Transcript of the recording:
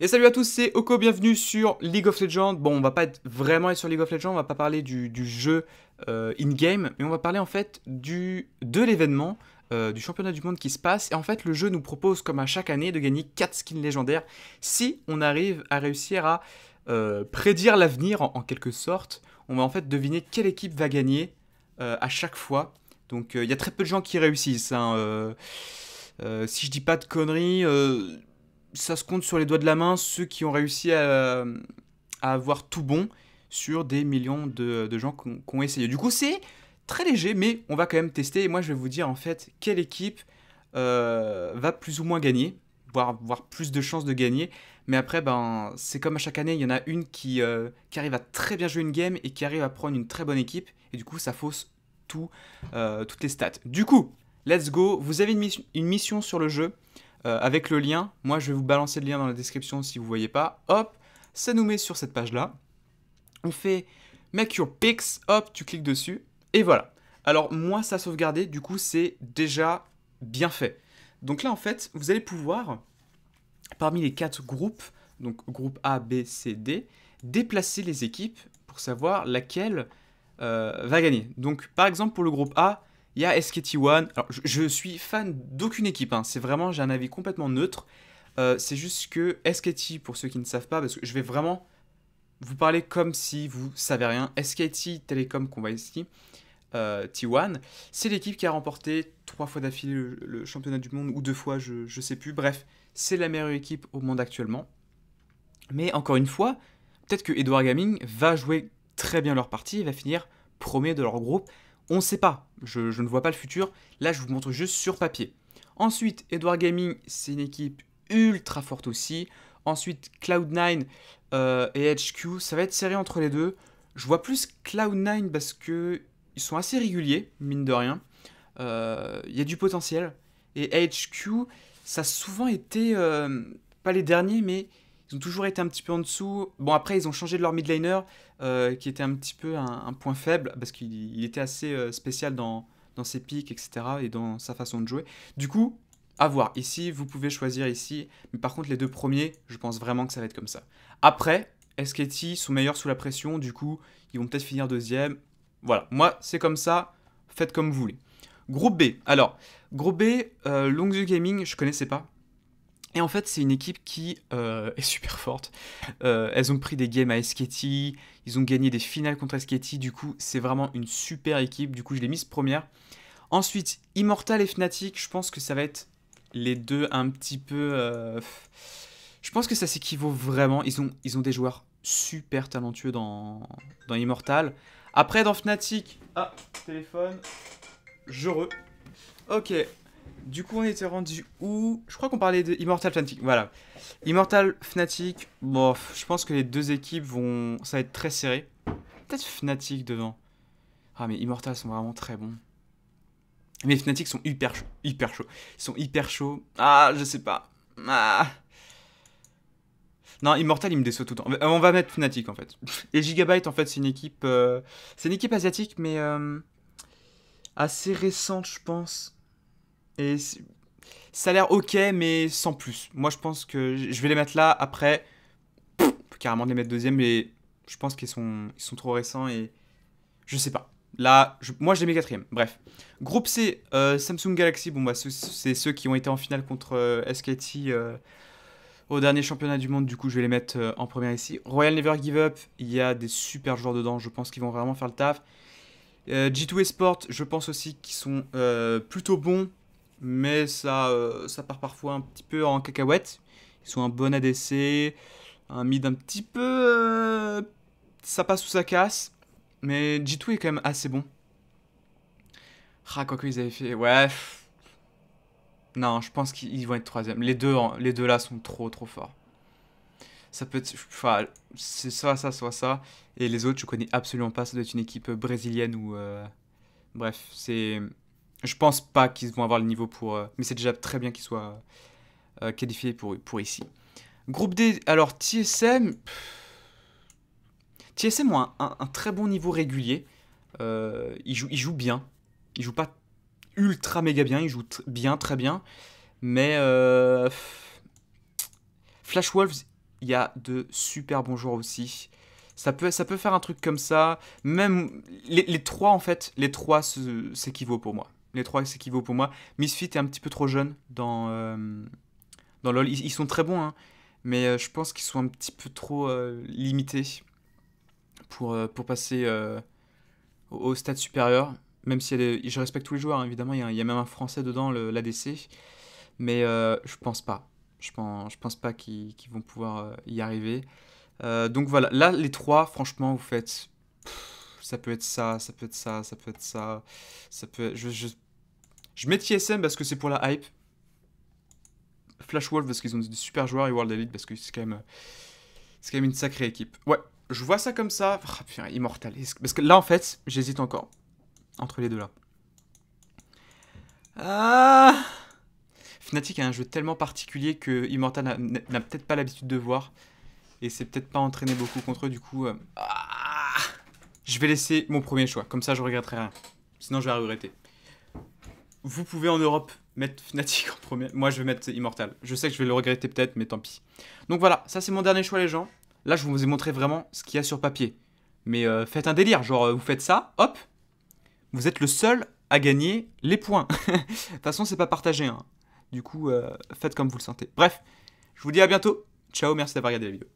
Et salut à tous, c'est Oko, bienvenue sur League of Legends. Bon, on va pas être vraiment être sur League of Legends, on va pas parler du, jeu euh, in-game, mais on va parler en fait du, de l'événement, euh, du championnat du monde qui se passe. Et en fait, le jeu nous propose, comme à chaque année, de gagner 4 skins légendaires si on arrive à réussir à euh, prédire l'avenir en, quelque sorte. On va en fait deviner quelle équipe va gagner à chaque fois. Donc il y a très peu de gens qui réussissent. Hein, si je dis pas de conneries ça se compte sur les doigts de la main ceux qui ont réussi à, avoir tout bon sur des millions de, gens qui ont, essayé. Du coup, c'est très léger, mais on va quand même tester. Et moi, je vais vous dire en fait quelle équipe euh, va plus ou moins gagner, voire, plus de chances de gagner. Mais après, ben, c'est comme à chaque année, il y en a une euh, qui, arrive à très bien jouer une game et qui arrive à prendre une très bonne équipe. Et du coup, ça fausse tout, euh, toutes les stats. Du coup, let's go. Vous avez une mission sur le jeu. Euh, avec le lien. Moi, je vais vous balancer le lien dans la description si vous ne voyez pas. Hop, ça nous met sur cette page-là. On fait Make your picks ». hop, tu cliques dessus, et voilà. Alors moi, ça sauvegardé, du coup, c'est déjà bien fait. Donc là, en fait, vous allez pouvoir, parmi les quatre groupes, donc groupe A, B, C, D, déplacer les équipes pour savoir laquelle euh, va gagner. Donc par exemple, pour le groupe A, il y a SKT1. Alors, je, suis fan d'aucune équipe. Hein. C'est vraiment, j'ai un avis complètement neutre. Euh, c'est juste que SKT, pour ceux qui ne savent pas, parce que je vais vraiment vous parler comme si vous savez rien. SKT Telecom Convice euh, T1, c'est l'équipe qui a remporté trois fois d'affilée le, championnat du monde, ou deux fois, je ne sais plus. Bref, c'est la meilleure équipe au monde actuellement. Mais encore une fois, peut-être que Edward Gaming va jouer très bien leur partie et va finir premier de leur groupe on ne sait pas, je, ne vois pas le futur. Là, je vous montre juste sur papier. Ensuite, Edward Gaming, c'est une équipe ultra forte aussi. Ensuite, Cloud9 euh, et HQ, ça va être serré entre les deux. Je vois plus Cloud9 parce que ils sont assez réguliers, mine de rien. Euh, il y a du potentiel. Et HQ, ça a souvent été, euh, pas les derniers, mais ils ont toujours été un petit peu en dessous. Bon, après, ils ont changé de leur midliner euh, qui était un petit peu un, point faible, parce qu'il était assez euh, spécial dans, dans ses pics, etc., et dans sa façon de jouer. Du coup, à voir. Ici, vous pouvez choisir ici. Mais par contre, les deux premiers, je pense vraiment que ça va être comme ça. Après, SKT sont meilleurs sous la pression. Du coup, ils vont peut-être finir deuxième. Voilà. Moi, c'est comme ça. Faites comme vous voulez. Groupe B. Alors, groupe B, euh, The Gaming, je connaissais pas. Et en fait, c'est une équipe qui euh, est super forte. Euh, elles ont pris des games à SKT, ils ont gagné des finales contre SKT. du coup, c'est vraiment une super équipe. Du coup, je l'ai mise première. Ensuite, Immortal et Fnatic, je pense que ça va être les deux un petit peu. Euh, je pense que ça s'équivaut vraiment. Ils ont, ils ont des joueurs super talentueux dans, dans Immortal. Après, dans Fnatic. Ah, téléphone. Je re. Ok, du coup, on était rendu où Je crois qu'on parlait de Immortal Fnatic. Voilà. Immortal Fnatic, bon, je pense que les deux équipes vont. Ça va être très serré. Peut-être Fnatic devant. Ah, mais Immortal sont vraiment très bons. Mais Fnatic sont hyper chauds. Hyper chauds. Ils sont hyper chauds. Ah, je sais pas. Ah. Non, Immortal, il me déçoit tout le temps. Euh, on va mettre Fnatic en fait. Et Gigabyte, en fait, c'est une équipe. Euh, c'est une équipe asiatique, mais. Euh, assez récente, je pense. Et ça a l'air ok, mais sans plus. Moi, je pense que je vais les mettre là. Après, carrément les mettre deuxième, mais je pense qu'ils sont, ils sont trop récents et je sais pas. Là, moi, je les mets quatrième. Bref. Groupe C, euh, Samsung Galaxy. Bon, bah, c'est ceux qui ont été en finale contre euh, SKT euh, au dernier championnat du monde. Du coup, je vais les mettre en première ici. Royal Never Give Up, il y a des super joueurs dedans. Je pense qu'ils vont vraiment faire le taf. G2 Esports je pense aussi qu'ils sont plutôt bons mais ça, euh, ça part parfois un petit peu en cacahuète. Ils sont un bon ADC, un mid un petit peu... Euh, ça passe sous sa casse, mais G2 est quand même assez bon. Ah, quoi qu'ils avaient fait... Ouais... Non, je pense qu'ils vont être troisième. Les deux, les deux là sont trop trop forts. Ça peut être... Enfin, c'est ça, ça, soit ça. Et les autres, je connais absolument pas. Ça doit être une équipe brésilienne ou... Euh, bref, c'est... Je pense pas qu'ils vont avoir le niveau pour. Euh, mais c'est déjà très bien qu'ils soient euh, qualifiés pour, pour ici. Groupe D, alors TSM. TSM ont un, très bon niveau régulier. Euh, il ils, jouent, bien. Ils jouent pas ultra méga bien. Ils jouent bien, très bien. Mais. Flash Wolves, il y a de super bons joueurs aussi. Ça peut, ça peut faire un truc comme ça. Même les, les trois, en fait, les trois s'équivaut pour moi les trois vaut pour moi. Misfit est un petit peu trop jeune dans, euh, dans LoL. Ils, sont très bons, hein, mais euh, je pense qu'ils sont un petit peu trop euh, limités pour, pour passer au, stade supérieur. Même si je respecte tous les joueurs, hein, évidemment, il y, a, même un français dedans, l'ADC. Mais je pense pas. Je pense, pense pas qu'ils vont pouvoir y arriver. donc voilà, là, les trois, franchement, vous faites ça peut être ça, ça peut être ça, ça peut être ça, ça peut Je, je mets TSM parce que c'est pour la hype. Flash Wolf parce qu'ils ont des super joueurs et World Elite parce que c'est quand même euh, c'est même une sacrée équipe. Ouais, je vois ça comme ça. Ah, putain, immortal. Parce que là en fait, j'hésite encore entre les deux là. Ah. Fnatic a un jeu tellement particulier que Immortal n'a peut-être pas l'habitude de voir et c'est peut-être pas entraîné beaucoup contre eux du coup. Euh, ah. je vais laisser mon premier choix, comme ça je regretterai rien. Sinon je vais regretter vous pouvez en Europe mettre Fnatic en premier. Moi, je vais mettre Immortal. Je sais que je vais le regretter peut-être, mais tant pis. Donc voilà, ça c'est mon dernier choix, les gens. Là, je vous ai montré vraiment ce qu'il y a sur papier. Mais euh, faites un délire, genre euh, vous faites ça, hop, vous êtes le seul à gagner les points. de toute façon, c'est pas partagé. Hein. Du coup, euh, faites comme vous le sentez. Bref, je vous dis à bientôt. Ciao, merci d'avoir regardé la vidéo.